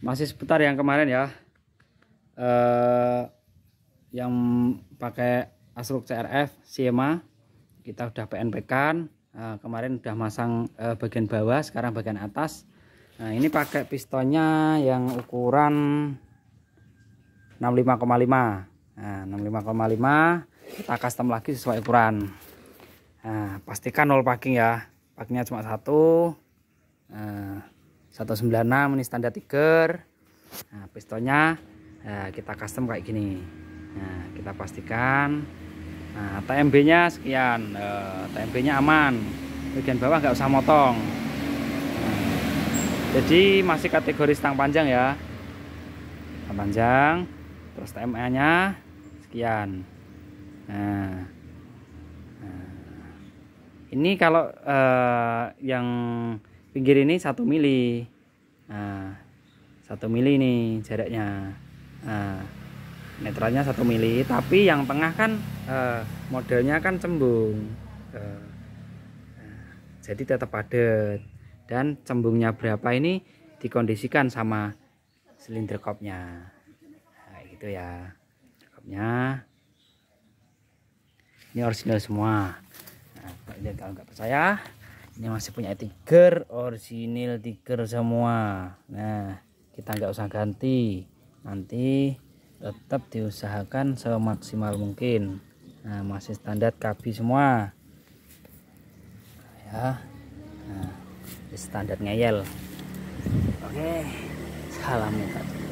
masih seputar yang kemarin ya eh, yang pakai asruk CRF Siema kita udah PNP kan eh, kemarin udah masang eh, bagian bawah sekarang bagian atas nah ini pakai pistonnya yang ukuran 65,5 nah 65,5 kita custom lagi sesuai ukuran nah pastikan nol packing ya packingnya cuma satu nah, 196 ini standar tiger nah, pistonnya nah, eh, kita custom kayak gini nah, kita pastikan nah, TMB nya sekian eh, TMB nya aman bagian bawah nggak usah motong nah, jadi masih kategori stang panjang ya stang panjang terus TMA nya sekian nah, nah. ini kalau eh, yang pinggir ini satu mili nah satu mili nih jaraknya nah, netralnya satu mili tapi yang tengah kan eh, modelnya kan cembung eh, ah, jadi tetap padat dan cembungnya berapa ini dikondisikan sama silinder kopnya nah, gitu ya kopnya ini original semua nah, kalau nggak percaya ini masih punya tiger orisinil tiger semua nah kita nggak usah ganti nanti tetap diusahakan semaksimal mungkin nah masih standar kabi semua ya nah, standar ngeyel oke salam